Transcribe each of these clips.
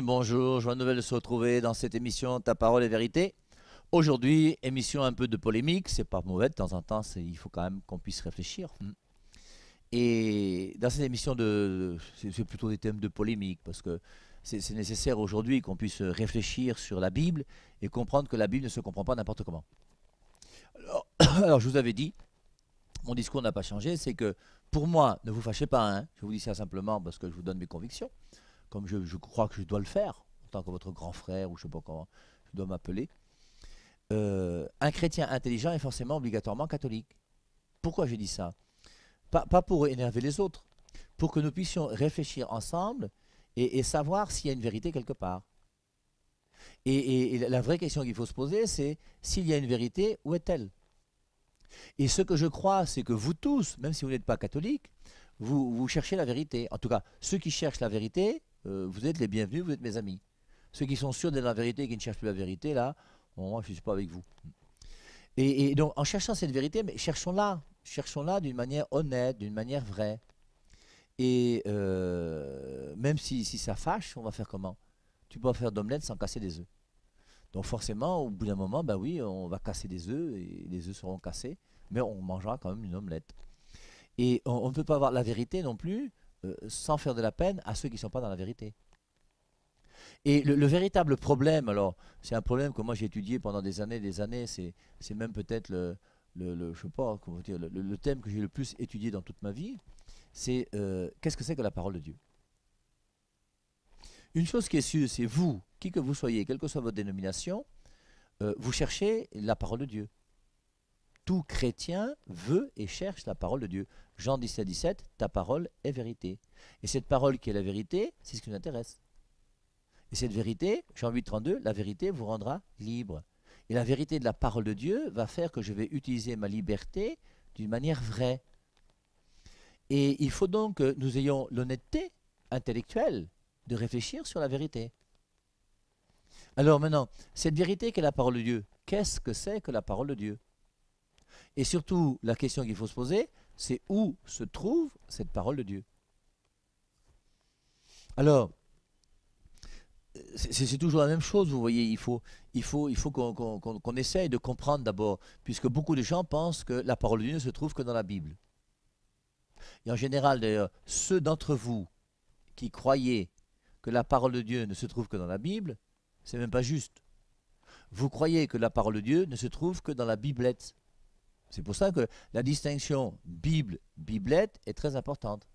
Bonjour, bonjour. Joie nouvelle de se retrouver dans cette émission Ta parole est vérité. Aujourd'hui, émission un peu de polémique, c'est pas mauvais de temps en temps, il faut quand même qu'on puisse réfléchir. Hmm. Et dans cette émission, de, c'est plutôt des thèmes de polémique parce que c'est nécessaire aujourd'hui qu'on puisse réfléchir sur la Bible et comprendre que la Bible ne se comprend pas n'importe comment. Alors, je vous avais dit, mon discours n'a pas changé, c'est que pour moi, ne vous fâchez pas, hein. je vous dis ça simplement parce que je vous donne mes convictions comme je, crois que je dois le faire, en tant que votre grand frère, ou je ne sais pas comment je dois m'appeler, euh, un chrétien intelligent est forcément obligatoirement catholique. Pourquoi je dis ça pas, pour énerver les autres, pour que nous puissions réfléchir ensemble et, savoir s'il y a une vérité quelque part. Et, la vraie question qu'il faut se poser, c'est s'il y a une vérité, où est-elle Et ce que je crois, c'est que vous tous, même si vous n'êtes pas catholiques, vous cherchez la vérité. En tout cas, ceux qui cherchent la vérité, euh, vous êtes les bienvenus, vous êtes mes amis. Ceux qui sont sûrs de la vérité et qui ne cherchent plus la vérité, là, moi, je ne suis pas avec vous. Et, donc, en cherchant cette vérité, mais cherchons-la, cherchons-la d'une manière honnête, d'une manière vraie. Et euh, même si, ça fâche, on va faire comment Tu peux faire d'omelette sans casser des œufs. Donc forcément, au bout d'un moment, ben oui, on va casser des œufs et les œufs seront cassés, mais on mangera quand même une omelette. Et on ne peut pas avoir la vérité non plus euh, sans faire de la peine à ceux qui ne sont pas dans la vérité. Et le, véritable problème, alors, c'est un problème que moi j'ai étudié pendant des années et des années, c'est même peut-être le, le, dire, le, thème que j'ai le plus étudié dans toute ma vie, c'est euh, qu'est-ce que c'est que la parole de Dieu Une chose qui est sûre, c'est vous, qui que vous soyez, quelle que soit votre dénomination, euh, vous cherchez la parole de Dieu tout chrétien veut et cherche la parole de Dieu. Jean 17, 17, ta parole est vérité. Et cette parole qui est la vérité, c'est ce qui nous intéresse. Et cette vérité, Jean 8, 32, la vérité vous rendra libre. Et la vérité de la parole de Dieu va faire que je vais utiliser ma liberté d'une manière vraie. Et il faut donc que nous ayons l'honnêteté intellectuelle de réfléchir sur la vérité. Alors maintenant, cette vérité qu'est la parole de Dieu, qu'est-ce que c'est que la parole de Dieu et surtout, la question qu'il faut se poser, c'est où se trouve cette parole de Dieu Alors, c'est toujours la même chose, vous voyez, il faut, il faut, il faut qu'on essaye de comprendre d'abord, puisque beaucoup de gens pensent que la parole de Dieu ne se trouve que dans la Bible. Et en général, d'ailleurs, ceux d'entre vous qui croyaient que la parole de Dieu ne se trouve que dans la Bible, c'est même pas juste. Vous croyez que la parole de Dieu ne se trouve que dans la Biblette, c'est pour ça que la distinction Bible-Biblette est très importante.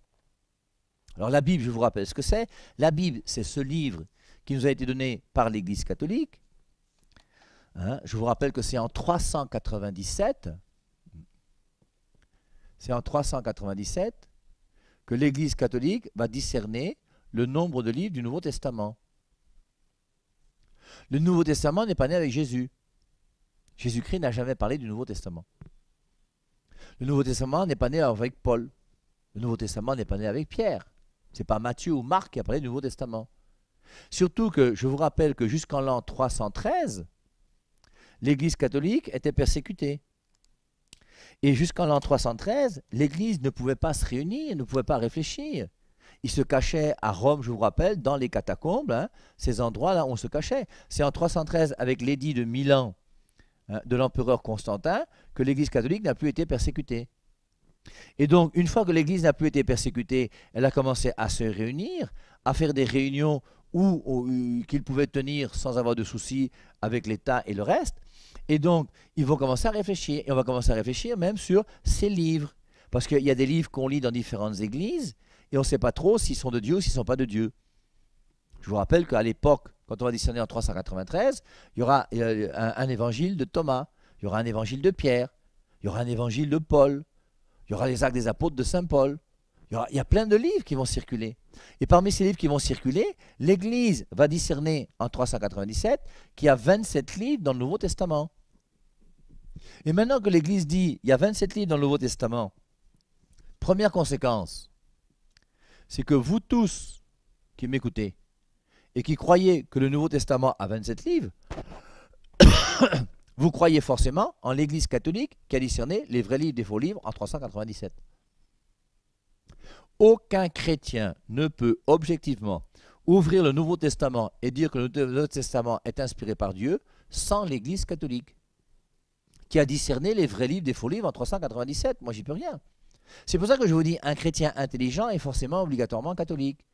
Alors la Bible, je vous rappelle ce que c'est. La Bible, c'est ce livre qui nous a été donné par l'Église catholique. Hein, je vous rappelle que c'est en 397, c'est en 397 que l'Église catholique va discerner le nombre de livres du Nouveau Testament. Le Nouveau Testament n'est pas né avec Jésus. Jésus-Christ n'a jamais parlé du Nouveau Testament. Le Nouveau Testament n'est pas né avec Paul. Le Nouveau Testament n'est pas né avec Pierre. Ce n'est pas Matthieu ou Marc qui a parlé du Nouveau Testament. Surtout que je vous rappelle que jusqu'en l'an 313, l'Église catholique était persécutée. Et jusqu'en l'an 313, l'Église ne pouvait pas se réunir, ne pouvait pas réfléchir. Il se cachait à Rome, je vous rappelle, dans les catacombes, hein, ces endroits-là on se cachait. C'est en 313, avec l'édit de Milan, Hein, de l'empereur Constantin que l'Église catholique n'a plus été persécutée. Et donc, une fois que l'Église n'a plus été persécutée, elle a commencé à se réunir, à faire des réunions où euh, qu'ils pouvaient tenir sans avoir de soucis avec l'État et le reste. Et donc, ils vont commencer à réfléchir. Et on va commencer à réfléchir même sur ces livres. Parce qu'il y a des livres qu'on lit dans différentes églises et on ne sait pas trop s'ils sont de Dieu ou s'ils ne sont pas de Dieu. Je vous rappelle qu'à l'époque quand on va discerner en 393, il y aura un, évangile de Thomas, il y aura un évangile de Pierre, il y aura un évangile de Paul, il y aura les actes des apôtres de Saint Paul. Il y, a plein de livres qui vont circuler. Et parmi ces livres qui vont circuler, l'Église va discerner en 397 qu'il y a 27 livres dans le Nouveau Testament. Et maintenant que l'Église dit qu'il y a 27 livres dans le Nouveau Testament, première conséquence, c'est que vous tous qui m'écoutez, et qui croyait que le Nouveau Testament a 27 livres, vous croyez forcément en l'Église catholique qui a discerné les vrais livres des faux livres en 397. Aucun chrétien ne peut objectivement ouvrir le Nouveau Testament et dire que le Nouveau Testament est inspiré par Dieu sans l'Église catholique, qui a discerné les vrais livres des faux livres en 397. Moi, j'y peux rien. C'est pour ça que je vous dis, un chrétien intelligent est forcément obligatoirement catholique.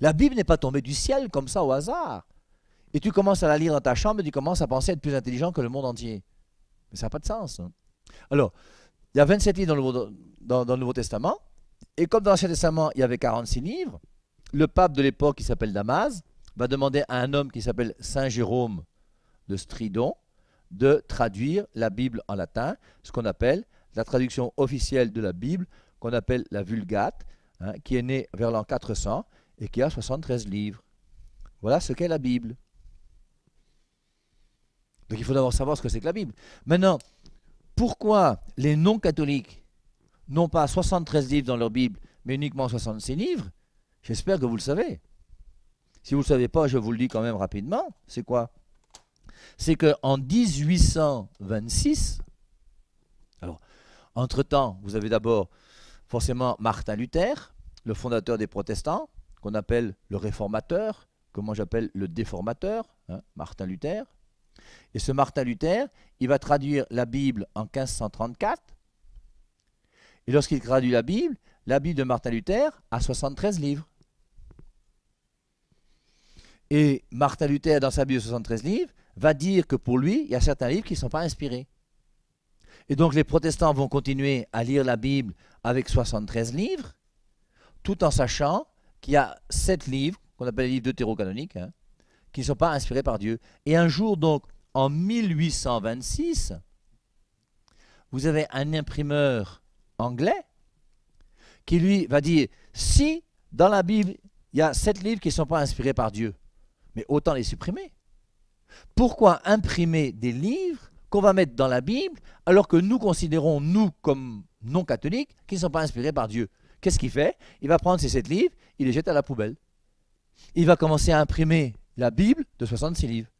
La Bible n'est pas tombée du ciel comme ça au hasard. Et tu commences à la lire dans ta chambre et tu commences à penser être plus intelligent que le monde entier. Mais ça n'a pas de sens. Hein. Alors, il y a 27 livres dans le, Nouveau Testament. Et comme dans l'Ancien Testament, il y avait 46 livres, le pape de l'époque, qui s'appelle Damas, va demander à un homme qui s'appelle Saint Jérôme de Stridon de traduire la Bible en latin, ce qu'on appelle la traduction officielle de la Bible, qu'on appelle la Vulgate, hein, qui est née vers l'an 400 et qui a 73 livres. Voilà ce qu'est la Bible. Donc il faut d'abord savoir ce que c'est que la Bible. Maintenant, pourquoi les non-catholiques n'ont pas 73 livres dans leur Bible, mais uniquement 66 livres J'espère que vous le savez. Si vous ne le savez pas, je vous le dis quand même rapidement. C'est quoi C'est qu'en 1826, alors, entre-temps, vous avez d'abord forcément Martin Luther, le fondateur des protestants, qu'on appelle le réformateur, comment j'appelle le déformateur, hein, Martin Luther. Et ce Martin Luther, il va traduire la Bible en 1534. Et lorsqu'il traduit la Bible, la Bible de Martin Luther a 73 livres. Et Martin Luther, dans sa Bible de 73 livres, va dire que pour lui, il y a certains livres qui ne sont pas inspirés. Et donc les protestants vont continuer à lire la Bible avec 73 livres, tout en sachant qu'il y a sept livres, qu'on appelle les livres deutérocanoniques, hein, qui ne sont pas inspirés par Dieu. Et un jour, donc, en 1826, vous avez un imprimeur anglais qui, lui, va dire, si dans la Bible, il y a sept livres qui ne sont pas inspirés par Dieu, mais autant les supprimer. Pourquoi imprimer des livres qu'on va mettre dans la Bible alors que nous considérons, nous, comme non catholiques, qui ne sont pas inspirés par Dieu Qu'est-ce qu'il fait Il va prendre ses sept livres, il les jette à la poubelle. Il va commencer à imprimer la Bible de 66 livres,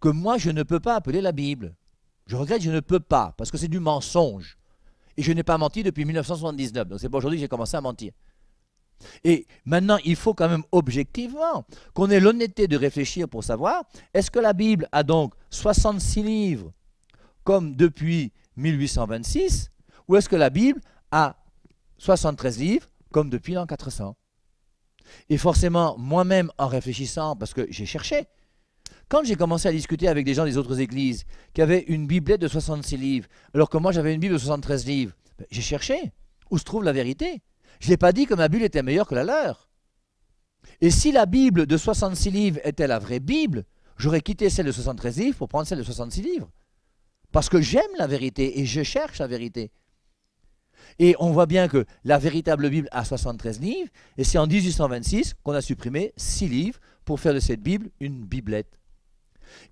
que moi je ne peux pas appeler la Bible. Je regrette, je ne peux pas, parce que c'est du mensonge. Et je n'ai pas menti depuis 1979, donc c'est pas aujourd'hui que j'ai commencé à mentir. Et maintenant, il faut quand même objectivement qu'on ait l'honnêteté de réfléchir pour savoir, est-ce que la Bible a donc 66 livres comme depuis 1826, ou est-ce que la Bible a 73 livres, comme depuis l'an 400. Et forcément, moi-même, en réfléchissant, parce que j'ai cherché, quand j'ai commencé à discuter avec des gens des autres églises qui avaient une Bible de 66 livres, alors que moi j'avais une Bible de 73 livres, ben, j'ai cherché où se trouve la vérité. Je n'ai pas dit que ma Bible était meilleure que la leur. Et si la Bible de 66 livres était la vraie Bible, j'aurais quitté celle de 73 livres pour prendre celle de 66 livres. Parce que j'aime la vérité et je cherche la vérité. Et on voit bien que la véritable Bible a 73 livres, et c'est en 1826 qu'on a supprimé 6 livres pour faire de cette Bible une biblette.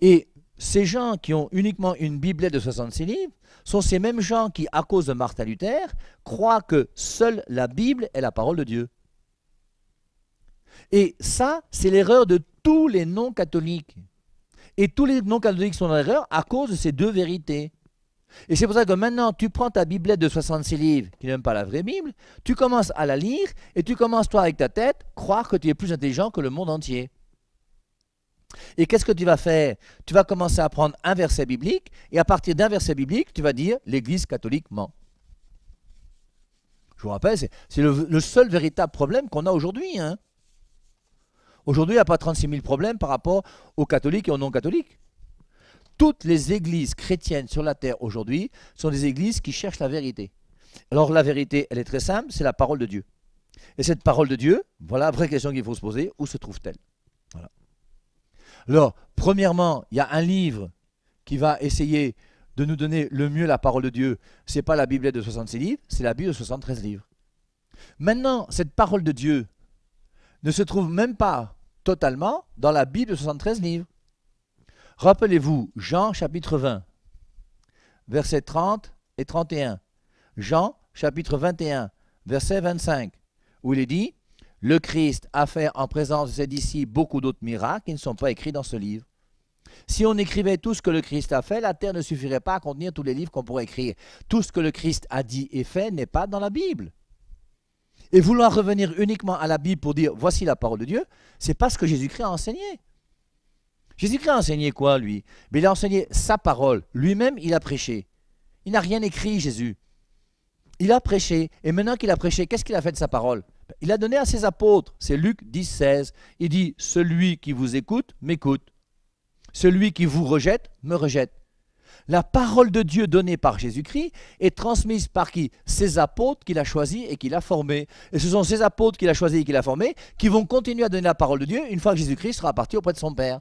Et ces gens qui ont uniquement une biblette de 66 livres sont ces mêmes gens qui, à cause de Martin Luther, croient que seule la Bible est la parole de Dieu. Et ça, c'est l'erreur de tous les non-catholiques. Et tous les non-catholiques sont en erreur à cause de ces deux vérités. Et c'est pour ça que maintenant, tu prends ta biblette de 66 livres, qui n'est même pas la vraie Bible, tu commences à la lire, et tu commences, toi, avec ta tête, croire que tu es plus intelligent que le monde entier. Et qu'est-ce que tu vas faire Tu vas commencer à prendre un verset biblique, et à partir d'un verset biblique, tu vas dire l'Église catholique ment. Je vous rappelle, c'est le, seul véritable problème qu'on a aujourd'hui. Hein. Aujourd'hui, il n'y a pas 36 000 problèmes par rapport aux catholiques et aux non-catholiques toutes les églises chrétiennes sur la terre aujourd'hui sont des églises qui cherchent la vérité. Alors la vérité, elle est très simple, c'est la parole de Dieu. Et cette parole de Dieu, voilà la vraie question qu'il faut se poser, où se trouve-t-elle Alors, premièrement, il y a un livre qui va essayer de nous donner le mieux la parole de Dieu. Ce n'est pas la Bible de 66 livres, c'est la Bible de 73 livres. Maintenant, cette parole de Dieu ne se trouve même pas totalement dans la Bible de 73 livres. Rappelez-vous, Jean chapitre 20, versets 30 et 31. Jean chapitre 21, verset 25, où il est dit Le Christ a fait en présence de ses disciples beaucoup d'autres miracles qui ne sont pas écrits dans ce livre. Si on écrivait tout ce que le Christ a fait, la terre ne suffirait pas à contenir tous les livres qu'on pourrait écrire. Tout ce que le Christ a dit et fait n'est pas dans la Bible. Et vouloir revenir uniquement à la Bible pour dire voici la parole de Dieu, c'est pas ce que Jésus-Christ a enseigné. Jésus-Christ a enseigné quoi, lui Mais ben, Il a enseigné sa parole. Lui-même, il a prêché. Il n'a rien écrit, Jésus. Il a prêché. Et maintenant qu'il a prêché, qu'est-ce qu'il a fait de sa parole ben, Il a donné à ses apôtres. C'est Luc 10, 16. Il dit Celui qui vous écoute, m'écoute. Celui qui vous rejette, me rejette. La parole de Dieu donnée par Jésus-Christ est transmise par qui Ses apôtres qu'il a choisis et qu'il a formés. Et ce sont ces apôtres qu'il a choisis et qu'il a formés qui vont continuer à donner la parole de Dieu une fois que Jésus-Christ sera parti auprès de son Père.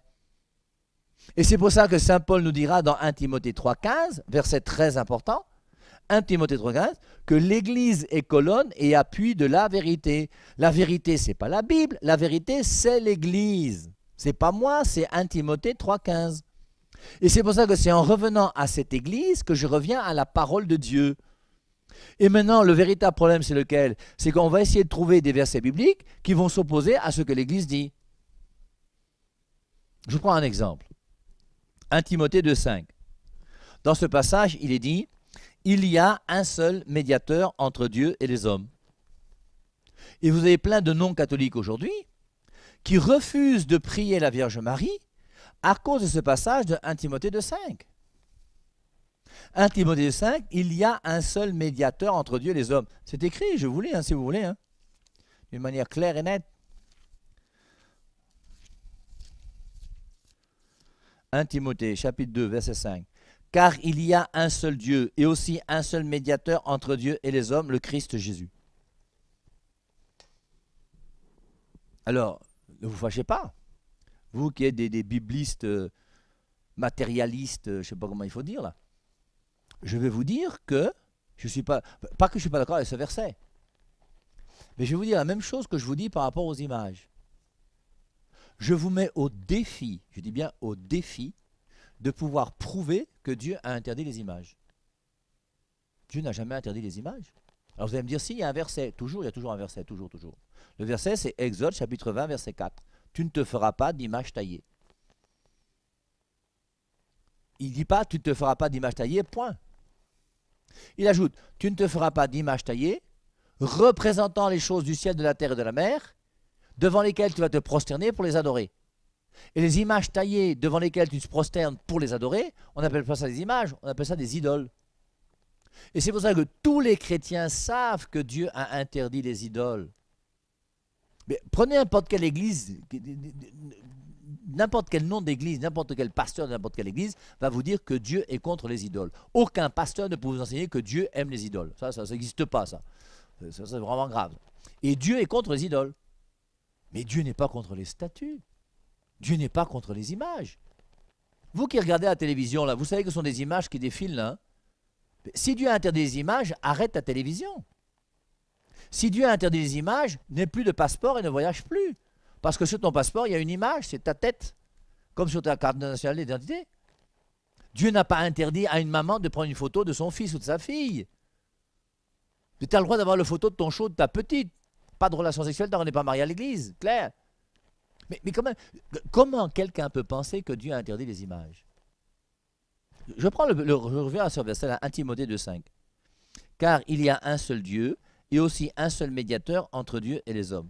Et c'est pour ça que Saint Paul nous dira dans 1 Timothée 3,15, verset très important, 1 Timothée 3,15, que l'Église est colonne et appui de la vérité. La vérité, ce n'est pas la Bible, la vérité, c'est l'Église. Ce n'est pas moi, c'est 1 Timothée 3,15. Et c'est pour ça que c'est en revenant à cette Église que je reviens à la parole de Dieu. Et maintenant, le véritable problème, c'est lequel C'est qu'on va essayer de trouver des versets bibliques qui vont s'opposer à ce que l'Église dit. Je prends un exemple. 1 Timothée 2,5. Dans ce passage, il est dit Il y a un seul médiateur entre Dieu et les hommes. Et vous avez plein de non-catholiques aujourd'hui qui refusent de prier la Vierge Marie à cause de ce passage de 1 Timothée 2,5. 1 Timothée 5, il y a un seul médiateur entre Dieu et les hommes. C'est écrit, je vous l'ai, hein, si vous voulez, hein, d'une manière claire et nette. 1 Timothée chapitre 2 verset 5. Car il y a un seul Dieu et aussi un seul médiateur entre Dieu et les hommes, le Christ Jésus. Alors, ne vous fâchez pas. Vous qui êtes des, biblistes euh, matérialistes, euh, je ne sais pas comment il faut dire là. Je vais vous dire que je suis pas, pas que je ne suis pas d'accord avec ce verset. Mais je vais vous dire la même chose que je vous dis par rapport aux images. Je vous mets au défi, je dis bien au défi, de pouvoir prouver que Dieu a interdit les images. Dieu n'a jamais interdit les images. Alors vous allez me dire, si, il y a un verset, toujours, il y a toujours un verset, toujours, toujours. Le verset, c'est Exode chapitre 20, verset 4. Tu ne te feras pas d'image taillée. Il ne dit pas, tu ne te feras pas d'image taillée, point. Il ajoute, tu ne te feras pas d'image taillée représentant les choses du ciel, de la terre et de la mer, devant lesquelles tu vas te prosterner pour les adorer. Et les images taillées devant lesquelles tu te prosternes pour les adorer, on n'appelle pas ça des images, on appelle ça des idoles. Et c'est pour ça que tous les chrétiens savent que Dieu a interdit les idoles. Mais prenez n'importe quelle église, n'importe quel nom d'église, n'importe quel pasteur de n'importe quelle église va vous dire que Dieu est contre les idoles. Aucun pasteur ne peut vous enseigner que Dieu aime les idoles. Ça, ça n'existe pas, ça. Ça, c'est vraiment grave. Et Dieu est contre les idoles. Mais Dieu n'est pas contre les statues. Dieu n'est pas contre les images. Vous qui regardez la télévision, là, vous savez que ce sont des images qui défilent, là. Hein. Si Dieu a interdit les images, arrête ta télévision. Si Dieu a interdit les images, n'aie plus de passeport et ne voyage plus. Parce que sur ton passeport, il y a une image, c'est ta tête. Comme sur ta carte nationale d'identité. Dieu n'a pas interdit à une maman de prendre une photo de son fils ou de sa fille. Tu as le droit d'avoir la photo de ton chou, de ta petite. Pas de relation sexuelle tant qu'on n'est pas marié à l'église, clair. Mais, comment quelqu'un peut penser que Dieu a interdit les images Je prends le, reviens à ce verset à 1 Timothée 2,5. Car il y a un seul Dieu et aussi un seul médiateur entre Dieu et les hommes.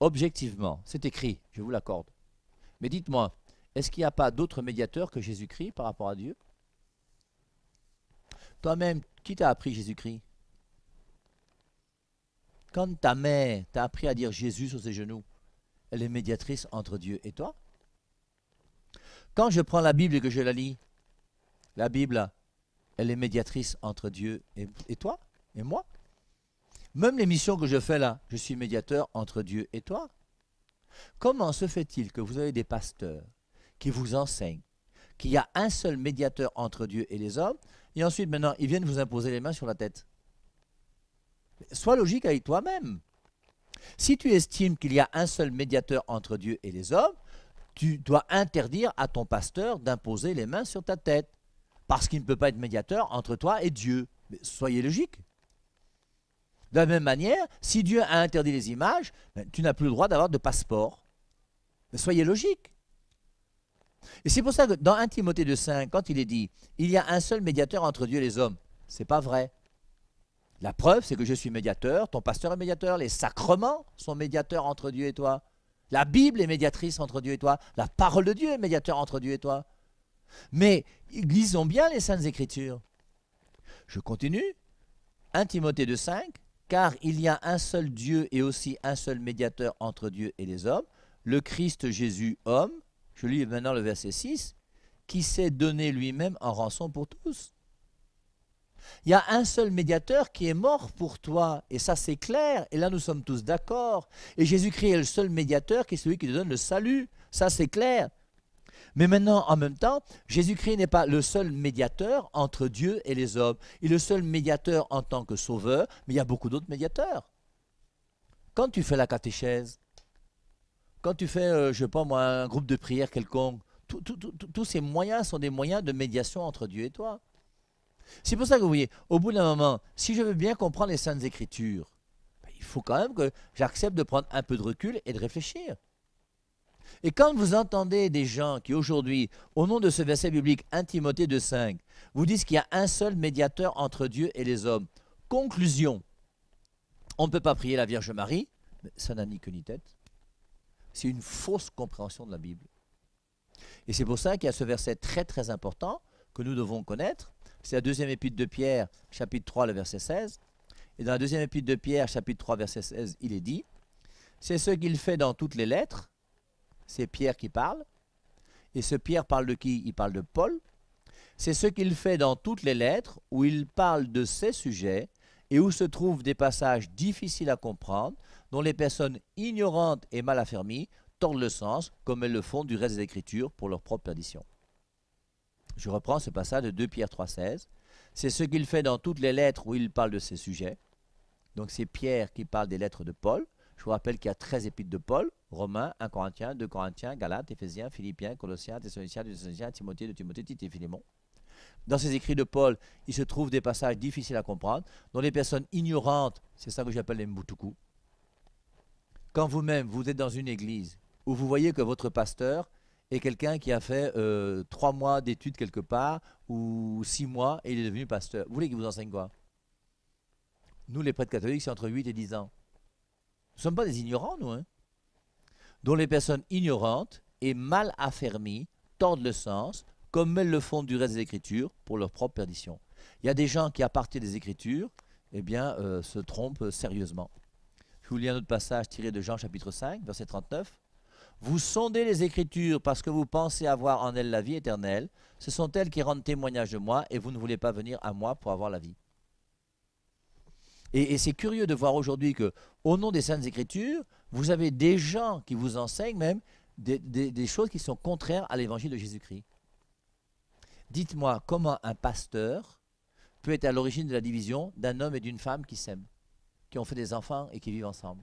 Objectivement, c'est écrit, je vous l'accorde. Mais dites-moi, est-ce qu'il n'y a pas d'autre médiateur que Jésus-Christ par rapport à Dieu Toi-même, qui t'a appris Jésus-Christ quand ta mère t'a appris à dire Jésus sur ses genoux, elle est médiatrice entre Dieu et toi. Quand je prends la Bible et que je la lis, la Bible, elle est médiatrice entre Dieu et, toi, et moi. Même les missions que je fais là, je suis médiateur entre Dieu et toi. Comment se fait-il que vous avez des pasteurs qui vous enseignent qu'il y a un seul médiateur entre Dieu et les hommes, et ensuite maintenant ils viennent vous imposer les mains sur la tête Sois logique avec toi-même. Si tu estimes qu'il y a un seul médiateur entre Dieu et les hommes, tu dois interdire à ton pasteur d'imposer les mains sur ta tête, parce qu'il ne peut pas être médiateur entre toi et Dieu. Mais soyez logique. De la même manière, si Dieu a interdit les images, ben, tu n'as plus le droit d'avoir de passeport. Mais soyez logique. Et c'est pour ça que dans 1 Timothée 2.5, quand il est dit, il y a un seul médiateur entre Dieu et les hommes, c'est pas vrai. La preuve, c'est que je suis médiateur, ton pasteur est médiateur, les sacrements sont médiateurs entre Dieu et toi. La Bible est médiatrice entre Dieu et toi. La parole de Dieu est médiateur entre Dieu et toi. Mais lisons bien les Saintes Écritures. Je continue. 1 Timothée 2,5 Car il y a un seul Dieu et aussi un seul médiateur entre Dieu et les hommes, le Christ Jésus, homme. Je lis maintenant le verset 6 qui s'est donné lui-même en rançon pour tous. Il y a un seul médiateur qui est mort pour toi, et ça c'est clair, et là nous sommes tous d'accord. Et Jésus-Christ est le seul médiateur qui est celui qui te donne le salut, ça c'est clair. Mais maintenant, en même temps, Jésus-Christ n'est pas le seul médiateur entre Dieu et les hommes. Il est le seul médiateur en tant que sauveur, mais il y a beaucoup d'autres médiateurs. Quand tu fais la catéchèse, quand tu fais, euh, je ne sais pas moi, un groupe de prière quelconque, tous ces moyens sont des moyens de médiation entre Dieu et toi. C'est pour ça que vous voyez, au bout d'un moment, si je veux bien comprendre les Saintes Écritures, ben, il faut quand même que j'accepte de prendre un peu de recul et de réfléchir. Et quand vous entendez des gens qui aujourd'hui, au nom de ce verset biblique 1 Timothée 2.5, vous disent qu'il y a un seul médiateur entre Dieu et les hommes, conclusion, on ne peut pas prier la Vierge Marie, ça n'a ni queue ni tête. C'est une fausse compréhension de la Bible. Et c'est pour ça qu'il y a ce verset très très important que nous devons connaître, c'est la deuxième épître de Pierre, chapitre 3, verset 16. Et dans la deuxième épître de Pierre, chapitre 3, verset 16, il est dit, c'est ce qu'il fait dans toutes les lettres, c'est Pierre qui parle, et ce Pierre parle de qui Il parle de Paul. C'est ce qu'il fait dans toutes les lettres où il parle de ces sujets et où se trouvent des passages difficiles à comprendre, dont les personnes ignorantes et mal affermies tordent le sens, comme elles le font du reste des Écritures pour leur propre perdition. Je reprends ce passage de 2 Pierre 3,16. C'est ce qu'il fait dans toutes les lettres où il parle de ces sujets. Donc c'est Pierre qui parle des lettres de Paul. Je vous rappelle qu'il y a 13 épîtres de Paul, Romains, 1 Corinthiens, 2 Corinthiens, Galates, Éphésiens, Philippiens, Colossiens, Thessaloniciens, Thessaloniciens, Timothée, de Timothée, Tite et Philémon. Dans ces écrits de Paul, il se trouve des passages difficiles à comprendre, dont les personnes ignorantes, c'est ça que j'appelle les mbutuku. Quand vous-même, vous êtes dans une église où vous voyez que votre pasteur et quelqu'un qui a fait euh, trois mois d'études quelque part ou six mois et il est devenu pasteur. Vous voulez qu'il vous enseigne quoi Nous, les prêtres catholiques, c'est entre 8 et 10 ans. Nous ne sommes pas des ignorants, nous. Hein. Dont les personnes ignorantes et mal affermies tordent le sens, comme elles le font du reste des Écritures, pour leur propre perdition. Il y a des gens qui, à partir des Écritures, eh bien, euh, se trompent sérieusement. Je vous lis un autre passage tiré de Jean chapitre 5, verset 39. Vous sondez les Écritures parce que vous pensez avoir en elles la vie éternelle. Ce sont elles qui rendent témoignage de moi et vous ne voulez pas venir à moi pour avoir la vie. Et, c'est curieux de voir aujourd'hui que, au nom des Saintes Écritures, vous avez des gens qui vous enseignent même des, des choses qui sont contraires à l'évangile de Jésus-Christ. Dites-moi comment un pasteur peut être à l'origine de la division d'un homme et d'une femme qui s'aiment, qui ont fait des enfants et qui vivent ensemble.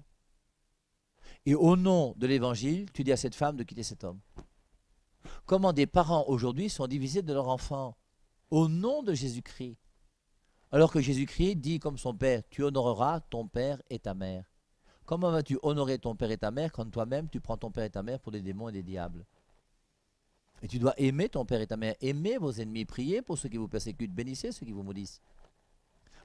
Et au nom de l'évangile, tu dis à cette femme de quitter cet homme. Comment des parents aujourd'hui sont divisés de leur enfant au nom de Jésus-Christ Alors que Jésus-Christ dit comme son Père, tu honoreras ton Père et ta mère. Comment vas-tu honorer ton Père et ta mère quand toi-même tu prends ton Père et ta mère pour des démons et des diables Et tu dois aimer ton Père et ta mère, aimer vos ennemis, prier pour ceux qui vous persécutent, bénissez ceux qui vous maudissent.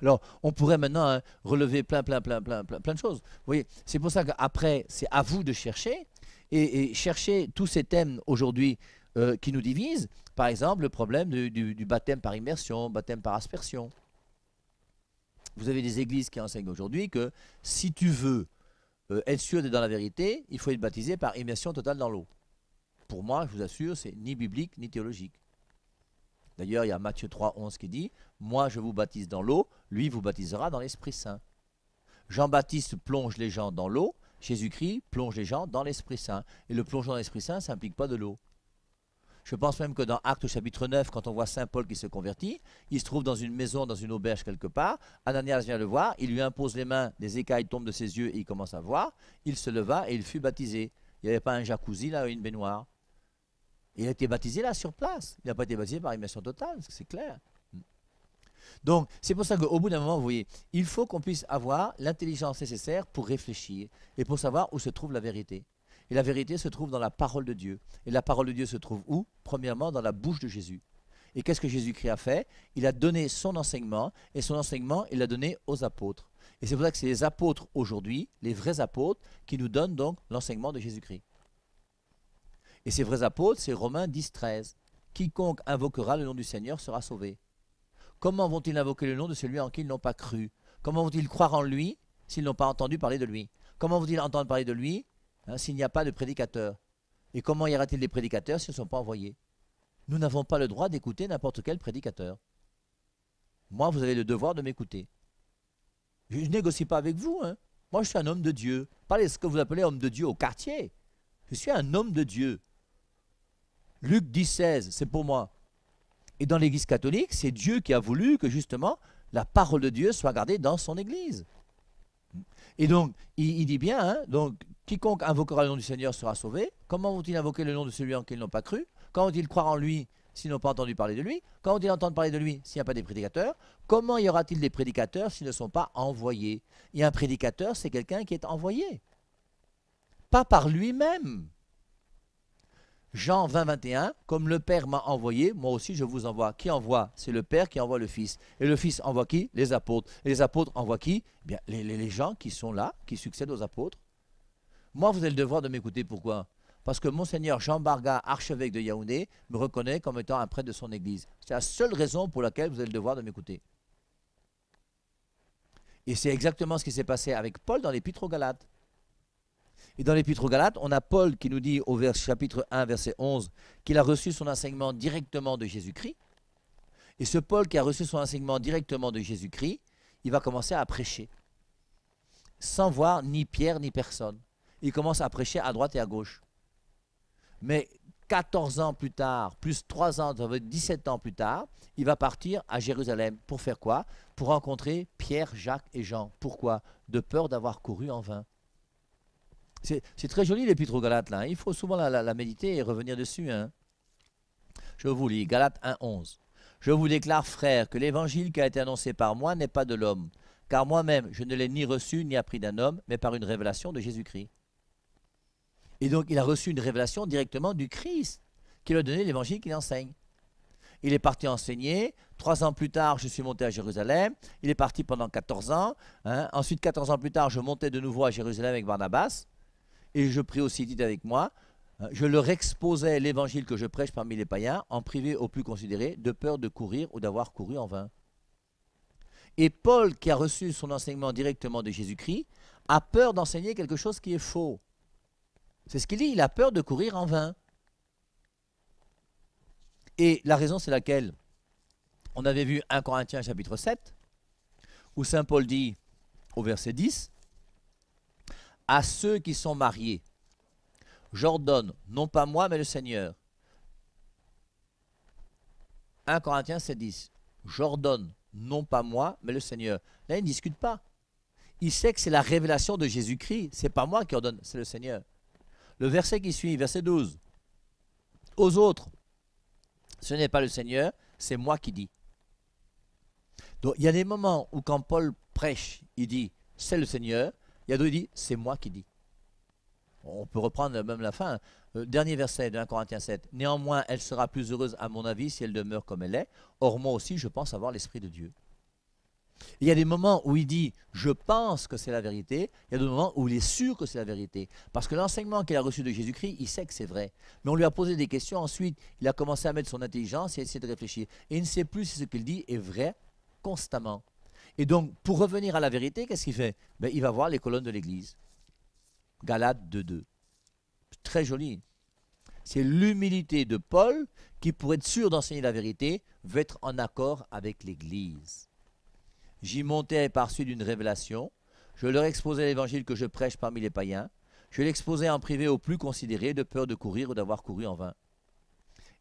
Alors, on pourrait maintenant hein, relever plein, plein, plein, plein, plein, plein de choses. Vous voyez, c'est pour ça qu'après, c'est à vous de chercher et, chercher tous ces thèmes aujourd'hui euh, qui nous divisent. Par exemple, le problème du, baptême par immersion, baptême par aspersion. Vous avez des églises qui enseignent aujourd'hui que si tu veux euh, être sûr d'être dans la vérité, il faut être baptisé par immersion totale dans l'eau. Pour moi, je vous assure, c'est ni biblique ni théologique. D'ailleurs, il y a Matthieu 3, 11 qui dit Moi, je vous baptise dans l'eau, lui vous baptisera dans l'Esprit Saint. Jean-Baptiste plonge les gens dans l'eau, Jésus-Christ plonge les gens dans l'Esprit Saint. Et le plongeon dans l'Esprit Saint, ça n'implique pas de l'eau. Je pense même que dans Actes chapitre 9, quand on voit Saint Paul qui se convertit, il se trouve dans une maison, dans une auberge quelque part. Ananias vient le voir, il lui impose les mains, des écailles tombent de ses yeux et il commence à voir. Il se leva et il fut baptisé. Il n'y avait pas un jacuzzi là une baignoire. Il a été baptisé là, sur place. Il n'a pas été baptisé par immersion totale, c'est clair. Donc, c'est pour ça qu'au bout d'un moment, vous voyez, il faut qu'on puisse avoir l'intelligence nécessaire pour réfléchir et pour savoir où se trouve la vérité. Et la vérité se trouve dans la parole de Dieu. Et la parole de Dieu se trouve où Premièrement, dans la bouche de Jésus. Et qu'est-ce que Jésus-Christ a fait Il a donné son enseignement, et son enseignement, il l'a donné aux apôtres. Et c'est pour ça que c'est les apôtres aujourd'hui, les vrais apôtres, qui nous donnent donc l'enseignement de Jésus-Christ. Et ces vrais apôtres, c'est Romains 10, 13. Quiconque invoquera le nom du Seigneur sera sauvé. Comment vont-ils invoquer le nom de celui en qui ils n'ont pas cru Comment vont-ils croire en lui s'ils n'ont pas entendu parler de lui Comment vont-ils entendre parler de lui hein, s'il n'y a pas de prédicateur Et comment y aura-t-il des prédicateurs s'ils ne sont pas envoyés Nous n'avons pas le droit d'écouter n'importe quel prédicateur. Moi, vous avez le devoir de m'écouter. Je ne négocie pas avec vous. Hein. Moi, je suis un homme de Dieu. Pas ce que vous appelez homme de Dieu au quartier. Je suis un homme de Dieu. Luc 16, c'est pour moi. Et dans l'Église catholique, c'est Dieu qui a voulu que justement la parole de Dieu soit gardée dans son Église. Et donc, il, dit bien, hein, donc, quiconque invoquera le nom du Seigneur sera sauvé. Comment vont-ils invoquer le nom de celui en qui ils n'ont pas cru Quand vont-ils croire en lui s'ils n'ont pas entendu parler de lui Quand vont-ils entendre parler de lui s'il n'y a pas des prédicateurs Comment y aura-t-il des prédicateurs s'ils ne sont pas envoyés Et un prédicateur, c'est quelqu'un qui est envoyé. Pas par lui-même. Jean 20, 21, comme le Père m'a envoyé, moi aussi je vous envoie. Qui envoie C'est le Père qui envoie le Fils. Et le Fils envoie qui Les apôtres. Et les apôtres envoient qui eh bien, les, gens qui sont là, qui succèdent aux apôtres. Moi, vous avez le devoir de m'écouter. Pourquoi Parce que Monseigneur Jean Barga, archevêque de Yaoundé, me reconnaît comme étant un prêtre de son Église. C'est la seule raison pour laquelle vous avez le devoir de m'écouter. Et c'est exactement ce qui s'est passé avec Paul dans l'Épître aux Galates. Et dans l'Épître aux Galates, on a Paul qui nous dit au chapitre 1, verset 11, qu'il a reçu son enseignement directement de Jésus-Christ. Et ce Paul qui a reçu son enseignement directement de Jésus-Christ, il va commencer à prêcher, sans voir ni Pierre ni personne. Il commence à prêcher à droite et à gauche. Mais 14 ans plus tard, plus 3 ans, 17 ans plus tard, il va partir à Jérusalem. Pour faire quoi Pour rencontrer Pierre, Jacques et Jean. Pourquoi De peur d'avoir couru en vain. C'est très joli l'épître aux Galates, là. Hein. Il faut souvent la, méditer et revenir dessus. Hein. Je vous lis, Galates 1.11. Je vous déclare, frère, que l'évangile qui a été annoncé par moi n'est pas de l'homme, car moi-même, je ne l'ai ni reçu ni appris d'un homme, mais par une révélation de Jésus-Christ. Et donc, il a reçu une révélation directement du Christ, qui lui a donné l'évangile qu'il enseigne. Il est parti enseigner. Trois ans plus tard, je suis monté à Jérusalem. Il est parti pendant 14 ans. Hein. Ensuite, 14 ans plus tard, je montais de nouveau à Jérusalem avec Barnabas et je prie aussi, dites avec moi, hein, je leur exposais l'évangile que je prêche parmi les païens, en privé aux plus considérés, de peur de courir ou d'avoir couru en vain. Et Paul, qui a reçu son enseignement directement de Jésus-Christ, a peur d'enseigner quelque chose qui est faux. C'est ce qu'il dit, il a peur de courir en vain. Et la raison, c'est laquelle On avait vu 1 Corinthiens chapitre 7, où Saint Paul dit au verset 10, à ceux qui sont mariés. J'ordonne, non pas moi, mais le Seigneur. 1 Corinthiens 10. « J'ordonne, non pas moi, mais le Seigneur. Là, il ne discute pas. Il sait que c'est la révélation de Jésus-Christ. C'est pas moi qui ordonne, c'est le Seigneur. Le verset qui suit, verset 12. Aux autres, ce n'est pas le Seigneur, c'est moi qui dis. Donc il y a des moments où quand Paul prêche, il dit, c'est le Seigneur, qui dit C'est moi qui dis. On peut reprendre même la fin. Euh, dernier verset de 1 Corinthiens 7. Néanmoins, elle sera plus heureuse, à mon avis, si elle demeure comme elle est. Or, moi aussi, je pense avoir l'Esprit de Dieu. il y a des moments où il dit je pense que c'est la vérité, il y a des moments où il est sûr que c'est la vérité. Parce que l'enseignement qu'il a reçu de Jésus-Christ, il sait que c'est vrai. Mais on lui a posé des questions, ensuite il a commencé à mettre son intelligence et à essayer de réfléchir. Et il ne sait plus si ce qu'il dit est vrai constamment. Et donc, pour revenir à la vérité, qu'est-ce qu'il fait ben, Il va voir les colonnes de l'Église. Galate 2.2. Très joli. C'est l'humilité de Paul qui, pour être sûr d'enseigner la vérité, veut être en accord avec l'Église. J'y montais par suite d'une révélation. Je leur exposais l'évangile que je prêche parmi les païens. Je l'exposais en privé aux plus considérés, de peur de courir ou d'avoir couru en vain.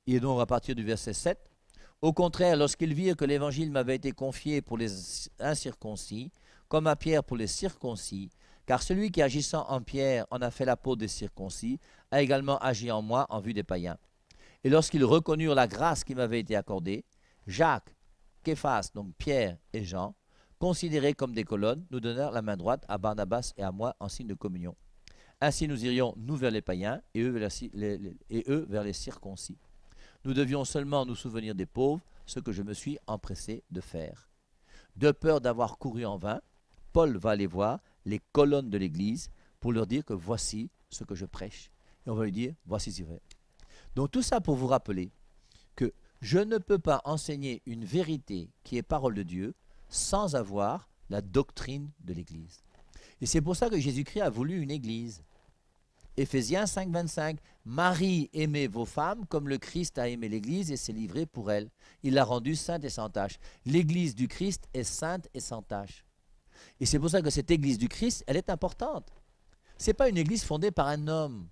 Et donc, à partir du verset 7, au contraire, lorsqu'ils virent que l'évangile m'avait été confié pour les incirconcis, comme à Pierre pour les circoncis, car celui qui agissant en Pierre en a fait la peau des circoncis, a également agi en moi en vue des païens. Et lorsqu'ils reconnurent la grâce qui m'avait été accordée, Jacques, Képhas, donc Pierre et Jean, considérés comme des colonnes, nous donnèrent la main droite à Barnabas et à moi en signe de communion. Ainsi nous irions, nous vers les païens, et eux vers les circoncis. Nous devions seulement nous souvenir des pauvres, ce que je me suis empressé de faire. De peur d'avoir couru en vain, Paul va aller voir les colonnes de l'Église pour leur dire que voici ce que je prêche. Et on va lui dire, voici ce vrai. Donc tout ça pour vous rappeler que je ne peux pas enseigner une vérité qui est parole de Dieu sans avoir la doctrine de l'Église. Et c'est pour ça que Jésus-Christ a voulu une Église. Éphésiens 5, 25. Marie, aimez vos femmes comme le Christ a aimé l'Église et s'est livré pour elle. Il l'a rendue sainte et sans tache. L'Église du Christ est sainte et sans tâche. Et c'est pour ça que cette Église du Christ, elle est importante. Ce n'est pas une Église fondée par un homme.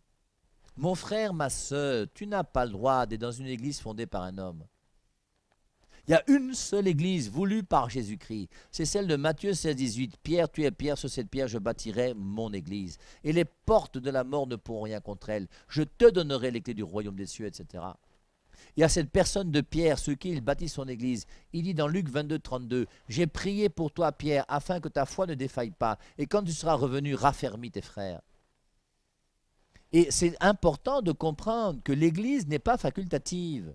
Mon frère, ma soeur, tu n'as pas le droit d'être dans une Église fondée par un homme. Il y a une seule église voulue par Jésus-Christ. C'est celle de Matthieu 16, 18. Pierre, tu es Pierre, sur cette pierre, je bâtirai mon église. Et les portes de la mort ne pourront rien contre elle. Je te donnerai les clés du royaume des cieux, etc. Il y a cette personne de Pierre, ce qui il bâtit son église. Il dit dans Luc 22, 32, J'ai prié pour toi, Pierre, afin que ta foi ne défaille pas. Et quand tu seras revenu, raffermis tes frères. Et c'est important de comprendre que l'église n'est pas facultative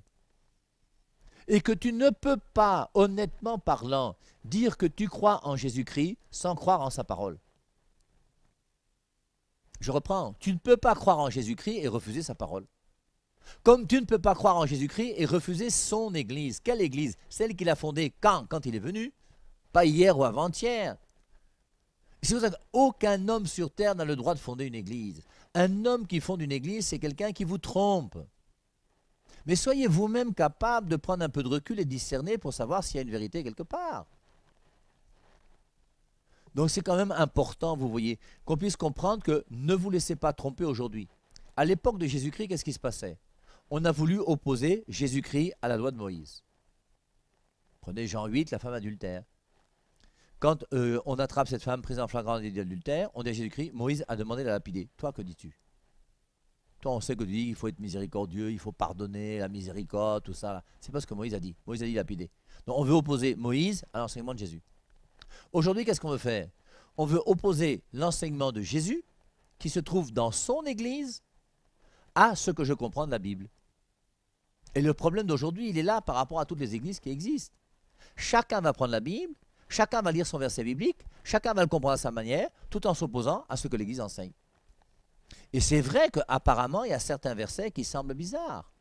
et que tu ne peux pas, honnêtement parlant, dire que tu crois en Jésus-Christ sans croire en sa parole. Je reprends, tu ne peux pas croire en Jésus-Christ et refuser sa parole. Comme tu ne peux pas croire en Jésus-Christ et refuser son Église. Quelle Église Celle qu'il a fondée quand Quand il est venu Pas hier ou avant-hier. Si vous êtes... Aucun homme sur terre n'a le droit de fonder une Église. Un homme qui fonde une Église, c'est quelqu'un qui vous trompe. Mais soyez vous-même capable de prendre un peu de recul et de discerner pour savoir s'il y a une vérité quelque part. Donc c'est quand même important, vous voyez, qu'on puisse comprendre que ne vous laissez pas tromper aujourd'hui. À l'époque de Jésus-Christ, qu'est-ce qui se passait On a voulu opposer Jésus-Christ à la loi de Moïse. Prenez Jean 8, la femme adultère. Quand euh, on attrape cette femme prise en flagrant d'adultère, on dit à Jésus-Christ, Moïse a demandé de la lapider. Toi, que dis-tu toi, on sait que tu dis qu'il faut être miséricordieux, il faut pardonner, la miséricorde, tout ça. C'est pas ce que Moïse a dit. Moïse a dit lapidé. Donc on veut opposer Moïse à l'enseignement de Jésus. Aujourd'hui, qu'est-ce qu'on veut faire On veut opposer l'enseignement de Jésus, qui se trouve dans son Église, à ce que je comprends de la Bible. Et le problème d'aujourd'hui, il est là par rapport à toutes les églises qui existent. Chacun va prendre la Bible, chacun va lire son verset biblique, chacun va le comprendre à sa manière, tout en s'opposant à ce que l'Église enseigne. Et c'est vrai qu'apparemment, il y a certains versets qui semblent bizarres.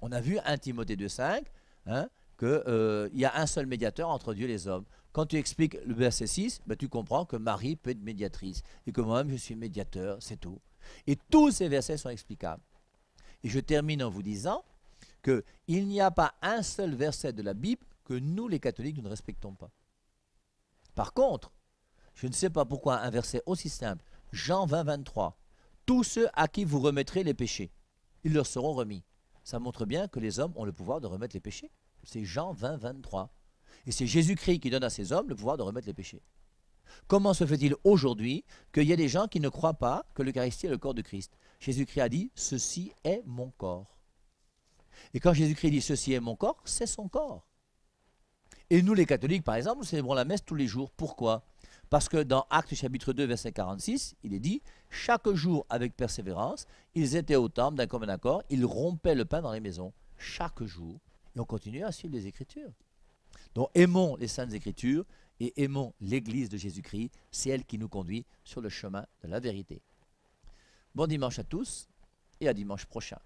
On a vu 1 Timothée 2,5 hein, qu'il euh, y a un seul médiateur entre Dieu et les hommes. Quand tu expliques le verset 6, ben, tu comprends que Marie peut être médiatrice et que moi-même je suis médiateur, c'est tout. Et tous ces versets sont explicables. Et je termine en vous disant qu'il n'y a pas un seul verset de la Bible que nous, les catholiques, ne respectons pas. Par contre, je ne sais pas pourquoi un verset aussi simple, Jean 20, 23, tous ceux à qui vous remettrez les péchés, ils leur seront remis. Ça montre bien que les hommes ont le pouvoir de remettre les péchés. C'est Jean 20, 23. Et c'est Jésus-Christ qui donne à ces hommes le pouvoir de remettre les péchés. Comment se fait-il aujourd'hui qu'il y ait des gens qui ne croient pas que l'Eucharistie est le corps de Christ Jésus-Christ a dit Ceci est mon corps. Et quand Jésus-Christ dit Ceci est mon corps, c'est son corps. Et nous, les catholiques, par exemple, nous célébrons la messe tous les jours. Pourquoi parce que dans Actes chapitre 2, verset 46, il est dit, chaque jour avec persévérance, ils étaient au temple d'un commun accord, ils rompaient le pain dans les maisons, chaque jour. Et on continuait à suivre les Écritures. Donc aimons les saintes Écritures et aimons l'Église de Jésus-Christ, c'est elle qui nous conduit sur le chemin de la vérité. Bon dimanche à tous et à dimanche prochain.